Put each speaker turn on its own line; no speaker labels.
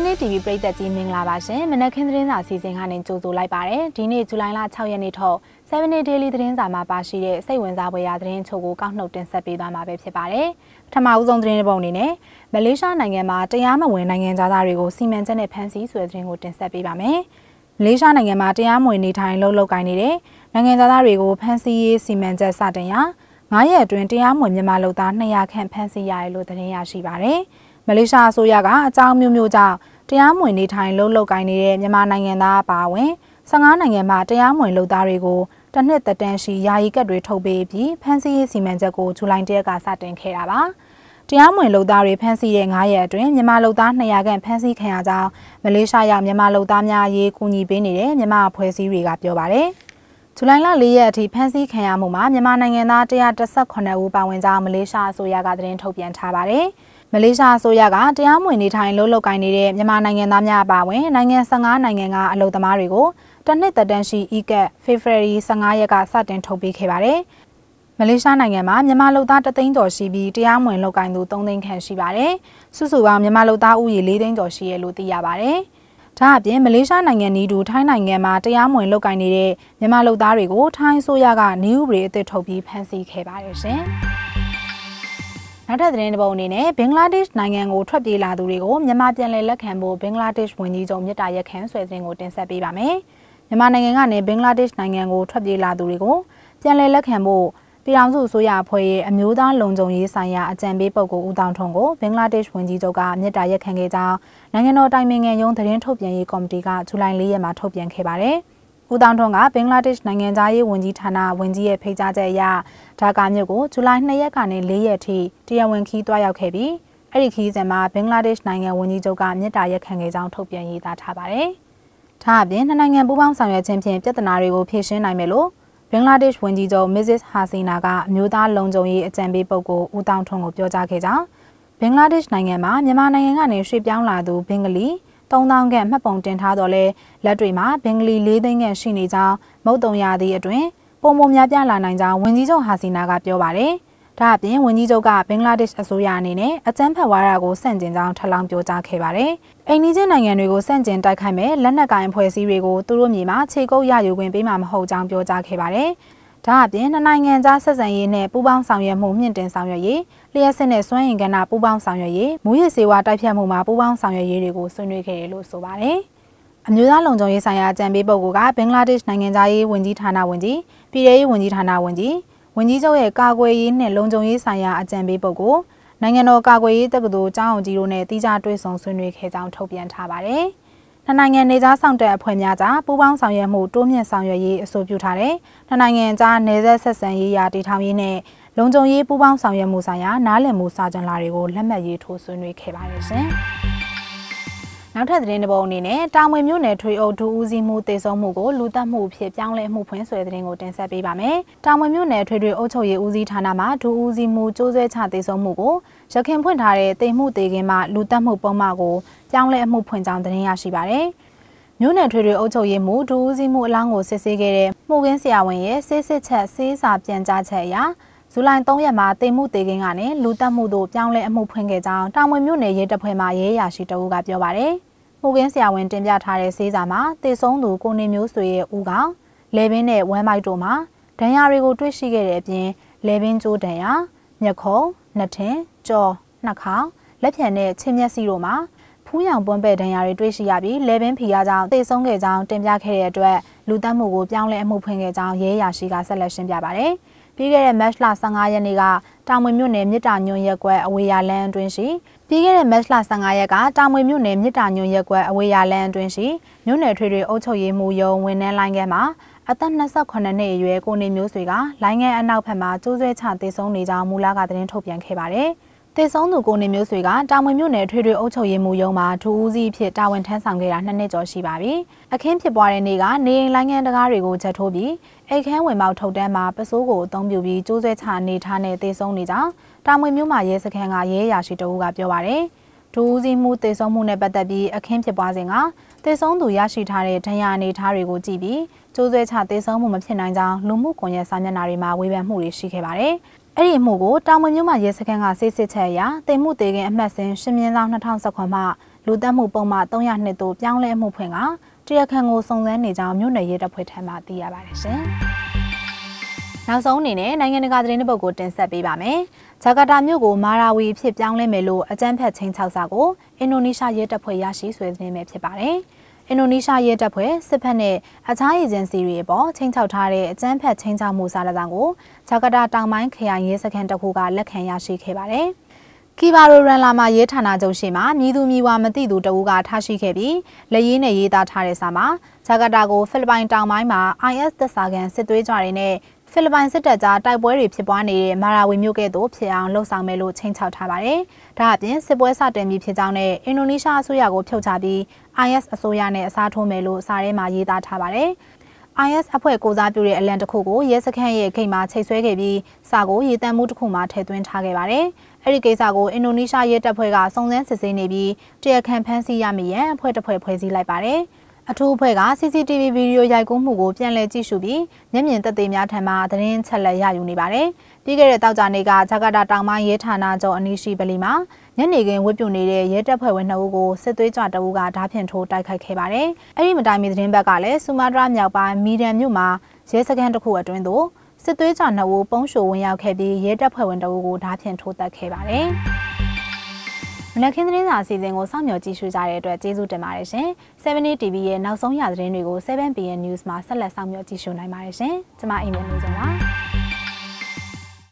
Family TV ပရိသတ်ကြီးမင်္ဂလာပါရှင်။မနက်ခင်းသတင်းစာစီစဉ်ကနေကြိုဆိုလိုက်ပါရစေ။ဒီနေ့ဇူလိုင်လ6ရက်နေ့ထုတ်7 Daily သတင်းစာမှာပါရှိတဲ့စိတ်ဝင်စားဖွယ်ရာသတင်းချို့ကိုကောက်နှုတ်တင်ဆက်ပေးသွားမှာပဲဖြစ်ပါတယ်။ပထမဦးဆုံးသတင်းပုံအနေနဲ့မလေးရှားနိုင်ငံမှာတရားမဝင်နိုင်ငံသားတွေကိုစီမံချက်နဲ့ဖမ်းဆီးဆွဲသတင်းကိုတင်ဆက်ပေးပါမယ်။မလေးရှားနိုင်ငံမှာတရားမဝင်နေထိုင်လုပ်လုပ်ကိုင်နေတဲ့နိုင်ငံသားတွေကိုဖမ်းဆီးရေးစီမံချက်စတင်ရာ9ရက်အတွင်းတရားမဝင်မြန်မာလုပ်သား200ခန့်ဖမ်းဆီးရတယ်လို့သတင်းရရှိပါတယ်။မလေးရှားအစိုးရကအကြောင်းမျိုးမျိုးကြောင့်တရားမဝင်နေထိုင်လုပ်လုပ်ကိုင်းနေတဲ့မြန်မာနိုင်ငံသားအပါအဝင်15နိုင်ငံမှာတရားမဝင်လုပ်သားတွေကိုတနှစ်သက်တမ်းရှိယာယီကတ်တွေထုတ်ပေးပြီးဖမ်းဆီးရေးစီမံချက်ကိုဇူလိုင်၁ရက်ကစတင်ခဲ့တာပါတရားမဝင်လုပ်သားတွေဖမ်းဆီးတဲ့9ရက်အတွင်းမြန်မာလုပ်သား200ခန့်ဖမ်းဆီးခံရကြောင်းမလေးရှားရောက်မြန်မာလုပ်သားများအရေးကူညီပေးနေတဲ့မြန်မာအဖွဲ့အစည်းတွေကပြောပါတယ်ဇူလိုင်လ၄ရက်အထိဖမ်းဆီးခံရမှုမှာမြန်မာနိုင်ငံသား118ဦးပါဝင်ကြောင်းမလေးရှားအစိုးရကသတင်းထုတ်ပြန်ထားပါတယ်။မလေးရှားအစိုးရကတရားမဝင်နေထိုင်လို့လောက်ကိုင်းနေတဲ့မြန်မာနိုင်ငံသားများအပါအဝင်နိုင်ငံ15နိုင်ငံကအလုပ်သမားတွေကိုတနှစ်သက်တမ်းရှိဤကက် February 15ရက်ကစတင်ထုတ်ပေးခဲ့ပါတယ်။မလေးရှားနိုင်ငံမှာမြန်မာလူသားတသိန်းကျော်ရှိပြီးတရားမဝင်လောက်ကိုင်းသူ3သိန်းခန့်ရှိပါတယ်။စုစုပေါင်းမြန်မာလူသားဦးရေ4သိန်းကျော်ရှိရလို့သိရပါတယ်။ဒါအပြင်မလေးရှားနိုင်ငံနီးတူထိုင်းနိုင်ငံမှာတရားမဝင်လုပ်ကိုင်နေတဲ့မြန်မာလုပ်သားတွေကိုထိုင်းဆိုရကနေဥပဒေအသစ်ထုတ်ပြီးဖမ်းဆီးခဲ့ပါတယ်ရှင်။နောက်ထပ်သတင်းတစ်ပုဒ်အနေနဲ့ဘင်္ဂလားဒေ့ရှ်နိုင်ငံကိုထွက်ပြေးလာသူတွေကိုမြန်မာပြန်လည်လက်ခံဖို့ဘင်္ဂလားဒေ့ရှ်ဝန်ကြီးချုပ်မြစ်တာရက်ခန်ဆွဲသတင်းကိုတင်ဆက်ပေးပါမယ်။မြန်မာနိုင်ငံကနေဘင်္ဂလားဒေ့ရှ်နိုင်ငံကိုထွက်ပြေးလာသူတွေကိုပြန်လည်လက်ခံဖို့ပြည်ထောင်စုအစိုးရအဖွဲ့ရဲ့အမျိုးသားလုံခြုံရေးဆိုင်ရာအကြံပေးပုဂ္ဂိုလ်ဦးတောင်ထွန်းကိုဘင်္ဂလားဒေ့ရှ်ဝန်ကြီးချုပ်ကမြစ်တာရက်ခံခဲ့ကြောင်းနိုင်ငံတော်တိုင်ပင်ခံရုံးသတင်းထုတ်ပြန်ရေးကော်မတီကဇူလိုင်၄ရက်မှာထုတ်ပြန်ခဲ့ပါတယ်။ဦးတောင်ထွန်းကဘင်္ဂလားဒေ့ရှ်နိုင်ငံသားရေးဝန်ကြီးဌာနဝန်ကြီးရဲ့ဖိတ်ကြားချက်အရဒါကာမြို့ကိုဇူလိုင်2ရက်ကနေ4ရက်ထိတရားဝင်ခီးတွားရောက်ခဲ့ပြီးအဲ့ဒီခီးစဉ်မှာဘင်္ဂလားဒေ့ရှ်နိုင်ငံဝန်ကြီးချုပ်ကမြစ်တာရက်ခံခဲ့ကြောင်းထုတ်ပြန်ရေးသားထားပါတယ်။ဒါအပြင်နှစ်နိုင်ငံပူးပေါင်းဆောင်ရွက်ခြင်းဖြင့်ပြဿနာတွေကိုဖြေရှင်းနိုင်မယ်လို့ဘင်္ဂလားဒေ့ရှ်ဝန်ကြီးချုပ် Mrs. Hasina ကအမျိုးသားလုံခြုံရေးအကြံပေးပုဂ္ဂိုလ်ဦးတောင်ထွန်းကိုပြောကြားခဲ့ကြောင်းဘင်္ဂလားဒေ့ရှ်နိုင်ငံမှာမြန်မာနိုင်ငံကနေရွှေ့ပြောင်းလာသူဘင်္ဂလီ3000ခန့်မှတ်ပုံတင်ထားတော်လဲလက်တွေမှာဘင်္ဂလီ၄သိန်းခန့်ရှိနေကြောင်းမုတ်တုံရသည့်အတွင်းပုံပုံများပြလာနိုင်ကြောင်းဝန်ကြီးချုပ်ဟာစီနာကပြောပါတယ်။ဒါအပြင်ဝန်ကြီးချုပ်ကဘင်္ဂလားဒေ့ရှ်အစိုးရအနေနဲ့အကြမ်းဖက်ဝါဒကိုဆန့်ကျင်ကြောင်းထပ်လောင်းပြောကြားခဲ့ပါတယ်။အိန္ဒိယနိုင်ငံတွေကိုဆန့်ကျင်တိုက်ခိုက်မဲ့လက်နက်ကိုင်အဖွဲ့အစည်းတွေကိုသူတို့မြေမှာခြေကုပ်ရယူခွင့်ပေးမှာမဟုတ်ကြောင်းပြောကြားခဲ့ပါတယ်။ဒါအပြင်နိုင်ငံသားဆက်ဆံရေးနဲ့ပူးပေါင်းဆောင်ရွက်မှုမြင့်တင်ဆောင်ရွက်ရေးလျှက်စစ်နဲ့စွမ်းအင်ကဏ္ဍပူးပေါင်းဆောင်ရွက်ရေးမူရစ်စေဝါတိုက်ဖြတ်မှုမှာပူးပေါင်းဆောင်ရွက်ရေးတွေကိုဆွေးနွေးခဲ့တယ်လို့ဆိုပါတယ်။အမျိုးသားလုံခြုံရေးဆိုင်ရာအကြံပေးပုဂ္ဂိုလ်ကဘင်္ဂလားဒေ့ရှ်နိုင်ငံသားရေးဝန်ကြီးဌာနဝန်ကြီးပြည်ထရေးဝန်ကြီးဌာနဝန်ကြီးဝန်ကြီးချုပ်ရဲ့ကာကွယ်ရေးနဲ့လုံခြုံရေးဆိုင်ရာအကြံပေးပုဂ္ဂိုလ်နိုင်ငံတော်ကာကွယ်ရေးတက္ကသိုလ်ကျောင်းအောင်ကြီးတို့နဲ့တိကျတွေ့ဆုံဆွေးနွေးခဲ့ကြောင်းထုတ်ပြန်ထားပါတယ်။နှစ်နိုင်ငံနေကြားဆောင်တဲ့အဖွဲ့များကြားပူးပေါင်းဆောင်ရွက်မှုတိုးမြင့်ဆောင်ရွက်ရေးအဆိုပြုထားတဲ့နှစ်နိုင်ငံကြားနေဆက်ဆက်ဆံရေးရာတည်ထောင်ရေးနဲ့လုံခြုံရေးပူးပေါင်းဆောင်ရွက်မှုဆိုင်ရာ နားလည်မှုစာချုပ်လာတွေကိုလက်မှတ်ရေးထိုးဆွေးနွေးခဲ့ပါတယ်ရှင်။နောက်ထပ်သတင်းတစ်ပုဒ်အနေနဲ့တာမွေမြို့နယ်ထွေအုပ်ဒူဦးစီးမှုတည်ဆုံမှုကိုလူသက်မှုဖြစ်ပြောင်းလဲမှုဖွင့်ဆွဲသတင်းကိုတင်ဆက်ပေးပါမယ်။တာမွေမြို့နယ်ထွေထွေအုပ်ချုပ်ရေးဦးစီးဌာနမှဒူဦးစီးမှုကြိုးဆွဲချတည်ဆုံမှုကိုရခင်ဖွင့်ထားတဲ့တိမ်မှုတေခင်မှလူသက်မှုပုံမှန်ကိုပြောင်းလဲမှုဖွင့်ကြောင်းသတင်းရရှိပါရယ်။မြို့နယ်ထွေထွေအုပ်ချုပ်ရေးမှူးဒူဦးစီးမှုအလောင်းကိုစစ်ဆေးခဲ့တဲ့မှုကင်းဆရာဝန်ရဲ့ဆေးစစ်ချက်ဆေးစာပြန်ကြားချက်အရဇူလိုင်3ရက်မှာတင်မှုတေကင်းကနေလူတက်မှုတို့ပြောင်းလဲအမှုဖွင့်ခဲ့ကြောင်းတာဝန်မြို့နယ်ရဲတပ်ဖွဲ့မှရဲရာရှိတအူးကပြောပါရယ်။မှုကင်းဆရာဝန်တင်ပြထားတဲ့စေးစာမှာတေဆုံးသူကိုနေမျိုးဆွေရဲ့ဦးကောင်လေဘင်းနဲ့ဝမ်းမိုက်တို့မှာဒဏ်ရာတွေကို တွေ့ရှိခဲ့တဲ့အပြင်လေဘင်းကျိုးဒဏ်ရာမျက်ခုံး၊နှထင်၊ကြော်၊နှာခေါင်းလက်ဖြံနဲ့ချင်းမျက်စိတို့မှာဖူးရောင်ပွန်းပဲ့ဒဏ်ရာတွေတွေ့ရှိရပြီးလေဘင်းဖီယာကြောင့်တေဆုံးခဲ့ကြောင်းတင်ပြခဲ့တဲ့အတွက်လူတက်မှုကိုပြောင်းလဲအမှုဖွင့်ခဲ့ကြောင်းရဲရာရှိကဆက်လက်ရှင်းပြပါရယ်။ပြီးခဲ့တဲ့ match လ15ရက်နေ့ကတာမွေမြို့နယ်မြစ်တာညွန့်ရက်ကွက်အဝေးရလမ်းအတွင်းရှိပြီးခဲ့တဲ့ match လ15ရက်ကတာမွေမြို့နယ်မြစ်တာညွန့်ရက်ကွက်အဝေးရလမ်းအတွင်းရှိမြို့နယ်ထွေထွေအုပ်ချုပ်ရေးမှူးရုံးဝန်ထမ်းလိုင်းကမှာအသက်28နှစ်အရွယ်ကိုနေမျိုးစွေကလိုင်းငံအနောက်ဘက်မှာကျိုးဆွဲချသေဆုံးနေကြောင်းမူလကသတင်းထုတ်ပြန်ခဲ့ပါတယ်။တေဆုံးသူကိုနေမျိုးဆွေကတာဝန်မြို့နယ်ထွေထွေအုပ်ချုပ်ရေးမှူးရုံးမှာထူးဦးစီးဖြစ်တာဝန်ထမ်းဆောင်ခဲ့တာနှစ်နှစ်ကျော်ရှိပါပြီ။အခင်းဖြစ်ပွားတဲ့နေ့ကနေအိမ်လိုင်းငန်းတကားတွေကိုချက်ထိုးပြီးအိတ်ခမ်းဝင်ပေါက်ထုတ်တန်းမှာပစိုးကိုအသုံးပြုပြီးကျိုးဆွဲချနေထားတဲ့တေဆုံးနေကြောင်းတာဝန်မြို့မှာရဲစခန်းကရဲရာရှိတအူးကပြောပါရယ်။ထူးဦးစီးမှုတေဆုံးမှုနဲ့ပတ်သက်ပြီးအခင်းဖြစ်ပွားစဉ်ကတေဆုံးသူရရှိထားတဲ့ဒဏ်ရာအနေထားတွေကိုကြည့်ပြီးကျိုးဆွဲချတေဆုံးမှုမဖြစ်နိုင်ကြောင်းလူမှုကွန်ရက်စာမျက်နှာတွေမှာဝေဖန်မှုတွေရှိခဲ့ပါတယ်။အဲ့ဒီအမှုကိုတာဝန်မြို့မှာရဲစခန်းကစစ်စစ်ချက်အရတင်မှုတေခင်အမှတ်စဉ်ရှင်မြင်းလောင်း2019မှာလူတက်မှုပုံမှ302တို့ပြောင်းလဲမှုဖွင့်ကတရားခံကိုစုံစမ်းနေကြောင်းမြို့နယ်ရဲတပ်ဖွဲ့ထံမှသိရပါတယ်ရှင်။နောက်ဆုံးအနေနဲ့နိုင်ငံတကာသတင်းတစ်ပုဒ်ကိုတင်ဆက်ပေးပါမယ်။ဂျကာတာမြို့ကိုမာရာဝီအဖြစ်ပြောင်းလဲမယ်လို့အကြမ်းဖက်ချင်း၆စာကိုအင်ဒိုနီးရှားရဲတပ်ဖွဲ့ရရှိဆွေးနွေးမယ်ဖြစ်ပါတယ်။အင်ဒိုနီးရှားရဲတပ်ဖွဲ့စစ်ဖက်နဲ့အခြားအေဂျင်စီတွေအပေါ်ချင်းချောက်ထားတဲ့အကြမ်းဖက်ချင်းချောက်မှုစာရတံကိုဂျကာတာတောင်ပိုင်းခရိုင်ရဲစခန်းတစ်ခုကလက်ခံရရှိခဲ့ပါတယ်။ကီဘာရိုရန်လာမာရေးဌာနချုပ်ရှိမှမြည်သူမြည်ဝါမသိသူတဦးကထားရှိခဲ့ပြီးလက်ရင်းနဲ့ရေးသားထားတဲ့စာမှာဂျာကာတာကိုဖိလစ်ပိုင်တောင်ပိုင်းမှာ IS သက်စာကန်စစ်သွေးကြွတွေနဲ့ဖိလစ်ပိုင်စစ်တပ်ကြားတိုက်ပွဲတွေဖြစ်ပွားနေတဲ့မာရာဝီမြို့ကဲ့သို့ဖြစ်အောင်လှုံ့ဆော်မယ်လို့ချိန်ချောက်ထားပါတယ်။ဒါအပြင်စစ်ပွဲစတင်ပြီးဖြစ်ကြောင်းနဲ့အင်ဒိုနီးရှားအစိုးရကိုဖျောက်ချပြီး IS အစိုးရနဲ့အစားထိုးမယ်လို့စာရဲမှာရေးသားထားပါတယ်။ IS အဖွဲ့ကိုစားပြုတဲ့အလံတစ်ခုကိုရဲစခန်းရဲ့ဂိတ်မှာချိတ်ဆွဲခဲ့ပြီးစာကိုရေတံမှုတစ်ခုမှာထည့်သွင်းထားခဲ့ပါတယ်။အဲဒီကိစ္စကိုအင်ဒိုနီးရှားရဲတပ်ဖွဲ့ကစုံစမ်းစစ်ဆေးနေပြီးတရားခံဖမ်းဆီးရမည်ရန်အဖွဲ့တစ်ဖွဲ့ဖွဲ့စည်းလိုက်ပါတယ်။အထူးအဖွဲ့က CCTV ဗီဒီယိုရိုက်ကူးမှုကိုပြန်လည်ကြည့်ရှုပြီးမျက်မြင်သက်သေများထံမှသတင်းချက်လက်ရယူနေပါတယ်။ပြီးခဲ့တဲ့တောက်ကြနေ့ကဂျကာတာတောင်ပိုင်းရဲဌာနချုပ်အနီးရှိပလီမှာညနေခင်းဝတ်ပြုနေတဲ့ရဲတပ်ဖွဲ့ဝင်နှစ်ဦးကိုစစ်သွေးကြွတအုပ်ကဓားဖြင့်ထိုးတိုက်ခိုက်ခဲ့ပါတယ်။အဲ့ဒီမတိုင်မီသတင်းဘက်ကလည်းဆူမာတရာမြောက်ပိုင်းမီဒန်မြို့မှာရဲစခန်းတစ်ခုအတွင်းသို့စစ်သွေးကြွနှစ်ဦးပုံရှိုဝင်ရောက်ခဲ့ပြီးရဲတပ်ဖွဲ့ဝင်တအုပ်ကိုဓားဖြင့်ထိုးတက်ခဲ့ပါတယ်။နက်ခင်းသတင်းစာအစီအစဉ်ကိုစောင့်မျှော်ကြည့်ရှုကြတဲ့အတွက်ကျေးဇူးတင်ပါတယ်ရှင်။7 TV ရဲ့နောက်ဆုံးရသတင်းတွေကို7 PN News မှာဆက်လက်စောင့်မျှော်ကြည့်ရှုနိုင်ပါတယ်ရှင်။ကျွန်မအိမ်မနေကြပါ